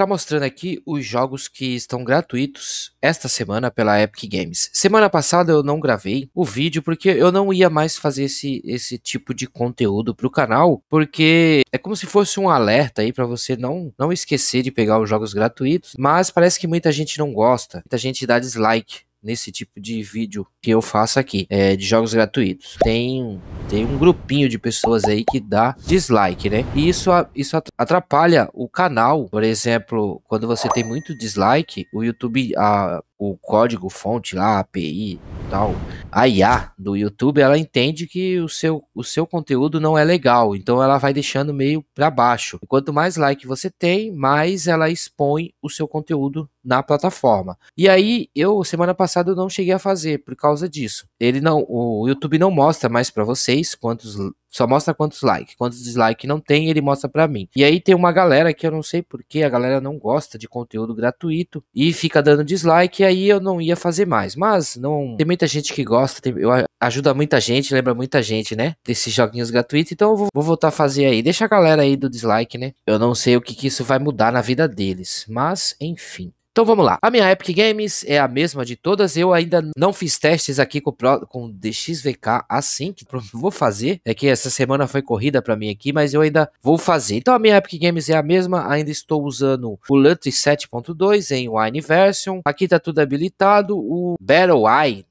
estar tá mostrando aqui os jogos que estão gratuitos esta semana pela Epic Games. Semana passada eu não gravei o vídeo porque eu não ia mais fazer esse, esse tipo de conteúdo para o canal, porque é como se fosse um alerta aí para você não, não esquecer de pegar os jogos gratuitos, mas parece que muita gente não gosta, muita gente dá dislike nesse tipo de vídeo que eu faço aqui, é, de jogos gratuitos. Tem, tem um grupinho de pessoas aí que dá dislike, né? E isso, isso atrapalha o canal. Por exemplo, quando você tem muito dislike, o YouTube, a, o código fonte lá, a API tal, a IA do YouTube, ela entende que o seu, o seu conteúdo não é legal, então ela vai deixando meio para baixo. E quanto mais like você tem, mais ela expõe o seu conteúdo na plataforma. E aí, eu, semana passada, eu não cheguei a fazer, por causa causa disso. Ele não, o YouTube não mostra mais para vocês quantos, só mostra quantos likes, quantos dislike não tem, ele mostra para mim. E aí tem uma galera que eu não sei porque a galera não gosta de conteúdo gratuito e fica dando dislike, e aí eu não ia fazer mais. Mas não, tem muita gente que gosta, tem, eu, ajuda muita gente, lembra muita gente, né, desses joguinhos gratuitos, então eu vou, vou voltar a fazer aí. Deixa a galera aí do dislike, né? Eu não sei o que que isso vai mudar na vida deles, mas enfim. Então vamos lá. A minha Epic Games é a mesma de todas. Eu ainda não fiz testes aqui com, Pro, com o DXVK assim, que vou fazer. É que essa semana foi corrida para mim aqui, mas eu ainda vou fazer. Então a minha Epic Games é a mesma. Ainda estou usando o Lutri 7.2 em Wine Version. Aqui tá tudo habilitado. O Battle Eye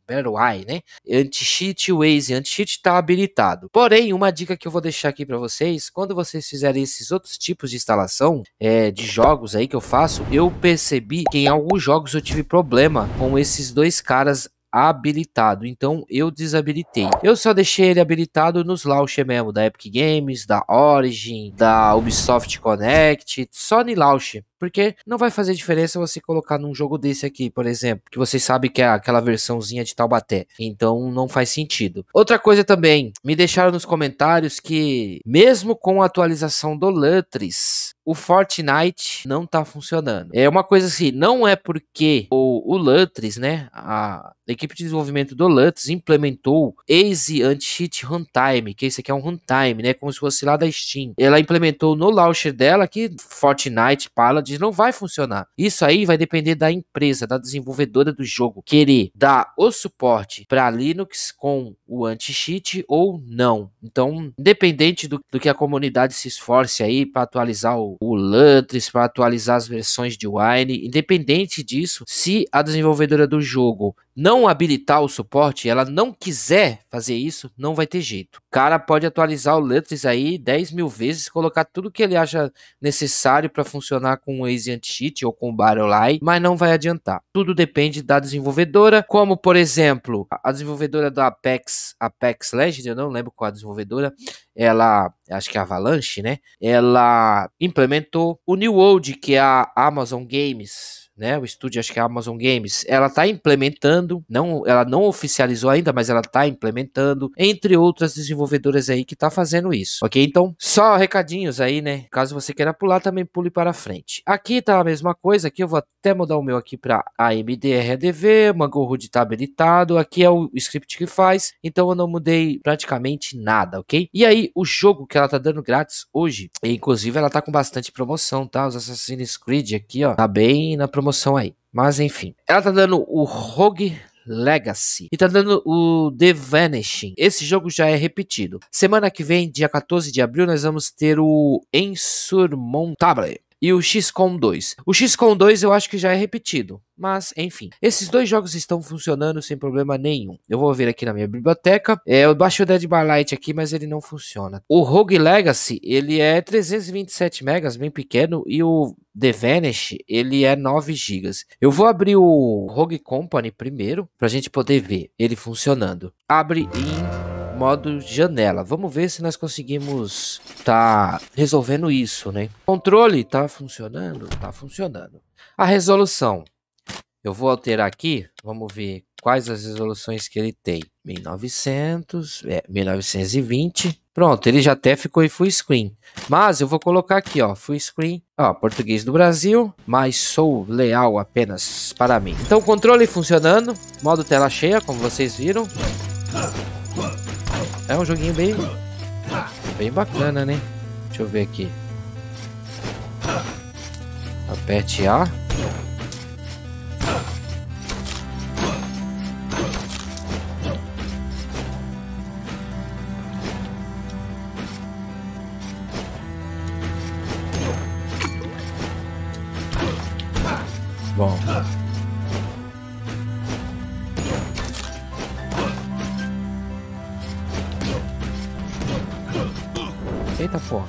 né? Anti-cheat Waze, anti-cheat está habilitado. Porém, uma dica que eu vou deixar aqui para vocês, quando vocês fizerem esses outros tipos de instalação é, de jogos aí que eu faço, eu percebi que em alguns jogos eu tive problema com esses dois caras habilitado, então eu desabilitei. Eu só deixei ele habilitado nos launcher mesmo, da Epic Games, da Origin, da Ubisoft Connect, só no launcher. Porque não vai fazer diferença você colocar num jogo desse aqui, por exemplo, que você sabe que é aquela versãozinha de Taubaté. Então não faz sentido. Outra coisa também, me deixaram nos comentários que, mesmo com a atualização do Lutris, o Fortnite não tá funcionando. É uma coisa assim, não é porque o, o Lutris, né, a equipe de desenvolvimento do Lutris implementou Easy Anti-Cheat Runtime, que esse aqui é um runtime, né, como se fosse lá da Steam. Ela implementou no launcher dela que Fortnite, Paladin, não vai funcionar. Isso aí vai depender da empresa, da desenvolvedora do jogo, querer dar o suporte para Linux com o anti-cheat ou não. Então, independente do, do, que a comunidade se esforce aí para atualizar o, o Lutris, para atualizar as versões de Wine, independente disso, se a desenvolvedora do jogo não habilitar o suporte, ela não quiser fazer isso, não vai ter jeito. O cara pode atualizar o Letris aí 10 mil vezes, colocar tudo que ele acha necessário para funcionar com o Easy Anti-Cheat ou com o Barrelai, mas não vai adiantar. Tudo depende da desenvolvedora, como por exemplo, a desenvolvedora da Apex, Apex Legends, eu não lembro qual a desenvolvedora, ela, acho que é a Avalanche, né? Ela implementou o New World, que é a Amazon Games né, o estúdio, acho que é a Amazon Games, ela está implementando, não, ela não oficializou ainda, mas ela está implementando, entre outras desenvolvedoras aí que está fazendo isso, ok? Então, só recadinhos aí, né? Caso você queira pular, também pule para frente. Aqui tá a mesma coisa, aqui eu vou até mudar o meu aqui para AMD RDV, Mango tá está habilitado, aqui é o script que faz, então eu não mudei praticamente nada, ok? E aí, o jogo que ela tá dando grátis hoje, e inclusive ela tá com bastante promoção, tá? Os Assassin's Creed aqui, ó, tá bem na promoção promoção aí. Mas enfim, ela tá dando o Rogue Legacy e tá dando o The Vanishing. Esse jogo já é repetido. Semana que vem, dia 14 de abril, nós vamos ter o Insurmontable e o XCOM 2. O XCOM 2 eu acho que já é repetido, mas enfim. Esses dois jogos estão funcionando sem problema nenhum. Eu vou vir aqui na minha biblioteca. É, eu baixei o Dead by Light aqui, mas ele não funciona. O Rogue Legacy, ele é 327 megas, bem pequeno, e o The Vanish, ele é 9 GB. Eu vou abrir o Rogue Company primeiro, pra gente poder ver ele funcionando. Abre em modo janela. Vamos ver se nós conseguimos tá resolvendo isso, né? controle tá funcionando? Tá funcionando. A resolução. Eu vou alterar aqui, vamos ver quais as resoluções que ele tem. 1900, é, 1920. Pronto, ele já até ficou em full screen. Mas eu vou colocar aqui, ó, full screen, ó, português do Brasil, mas sou leal apenas para mim. Então, controle funcionando, modo tela cheia, como vocês viram. É um joguinho bem, bem bacana, né? Deixa eu ver aqui. Aperte A. Eita porra.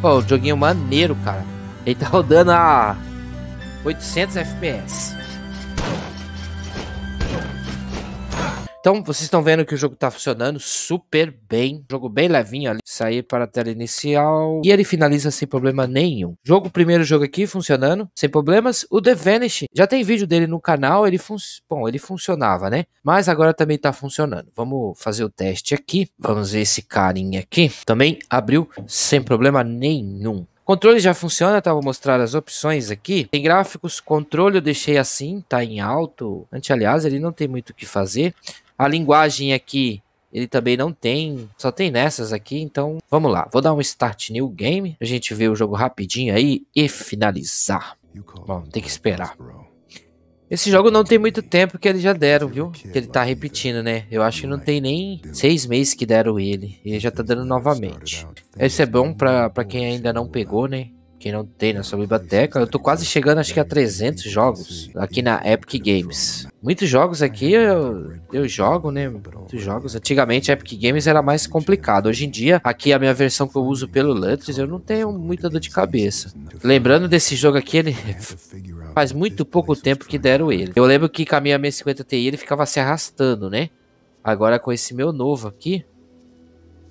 Pô, joguinho é maneiro, cara. Ele tá rodando a 800 FPS. Então, vocês estão vendo que o jogo está funcionando super bem. Jogo bem levinho ali. Sair para a tela inicial. E ele finaliza sem problema nenhum. Jogo, primeiro jogo aqui funcionando, sem problemas. O The Vanish, já tem vídeo dele no canal. Ele Bom, ele funcionava, né? Mas agora também está funcionando. Vamos fazer o teste aqui. Vamos ver esse carinha aqui. Também abriu sem problema nenhum. Controle já funciona, tá? Vou mostrar as opções aqui. Tem gráficos, controle eu deixei assim, tá em alto. Anti-aliás, ele não tem muito o que fazer. A linguagem aqui, ele também não tem, só tem nessas aqui, então vamos lá. Vou dar um start new game, a gente vê o jogo rapidinho aí e finalizar. Bom, tem que esperar. Esse jogo não tem muito tempo que eles já deram, viu? Que ele tá repetindo, né? Eu acho que não tem nem seis meses que deram ele. E já tá dando novamente. Esse é bom pra, pra quem ainda não pegou, né? que não tem na sua biblioteca. Eu tô quase chegando, acho que a 300 jogos aqui na Epic Games. Muitos jogos aqui eu, eu jogo, né? Muitos jogos. Antigamente a Epic Games era mais complicado. Hoje em dia, aqui a minha versão que eu uso pelo Lutris, eu não tenho muita dor de cabeça. Lembrando desse jogo aqui, ele faz muito pouco tempo que deram ele. Eu lembro que com a minha 50 Ti ele ficava se arrastando, né? Agora com esse meu novo aqui,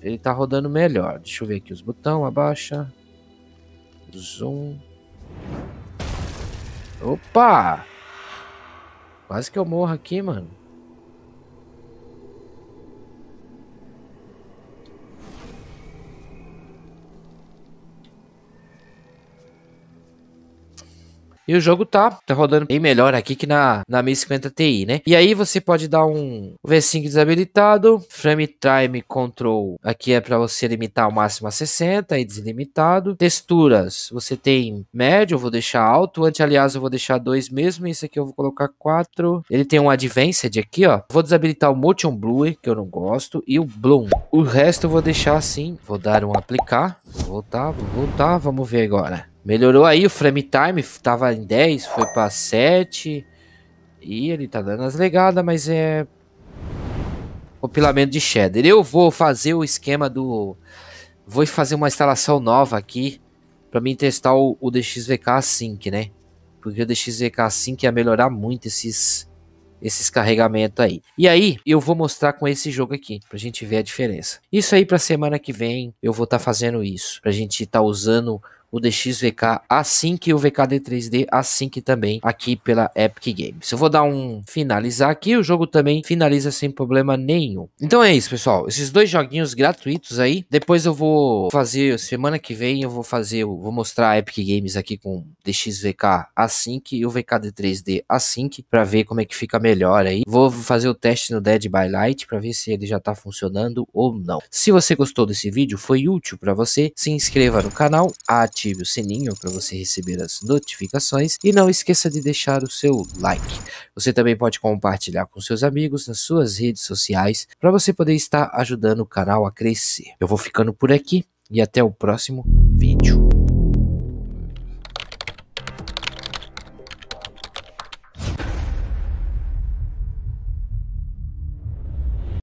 ele tá rodando melhor. Deixa eu ver aqui os botões, abaixa zoom. Opa! Quase que eu morro aqui, mano. E o jogo tá, tá rodando bem melhor aqui que na, na 1050 Ti, né? E aí você pode dar um V5 desabilitado, frame time control, aqui é para você limitar o máximo a 60 e deslimitado. Texturas, você tem médio, eu vou deixar alto, anti-aliás eu vou deixar 2 mesmo, isso aqui eu vou colocar 4. Ele tem um advanced aqui, ó. Vou desabilitar o motion blur, que eu não gosto, e o bloom. O resto eu vou deixar assim, vou dar um aplicar, vou voltar, vou voltar, vamos ver agora. Melhorou aí o frame time, tava em 10, foi para 7. E ele tá dando as legadas, mas é compilamento de shader. Eu vou fazer o esquema do vou fazer uma instalação nova aqui para mim testar o, o, DXVK Sync, né? Porque o DXVK Sync ia melhorar muito esses esses carregamentos aí. E aí, eu vou mostrar com esse jogo aqui, pra gente ver a diferença. Isso aí pra semana que vem, eu vou estar tá fazendo isso, pra gente estar tá usando o DXVK Async assim e o VKD3D Async assim também aqui pela Epic Games. Eu vou dar um finalizar aqui, o jogo também finaliza sem problema nenhum. Então é isso, pessoal. Esses dois joguinhos gratuitos aí. Depois eu vou fazer semana que vem eu vou fazer, eu vou mostrar a Epic Games aqui com DXVK Async assim e o VKD3D Async para ver como é que fica melhor aí. Vou fazer o teste no Dead by Light para ver se ele já tá funcionando ou não. Se você gostou desse vídeo, foi útil para você, se inscreva no canal, ative ative o sininho para você receber as notificações e não esqueça de deixar o seu like. Você também pode compartilhar com seus amigos nas suas redes sociais para você poder estar ajudando o canal a crescer. Eu vou ficando por aqui e até o próximo vídeo.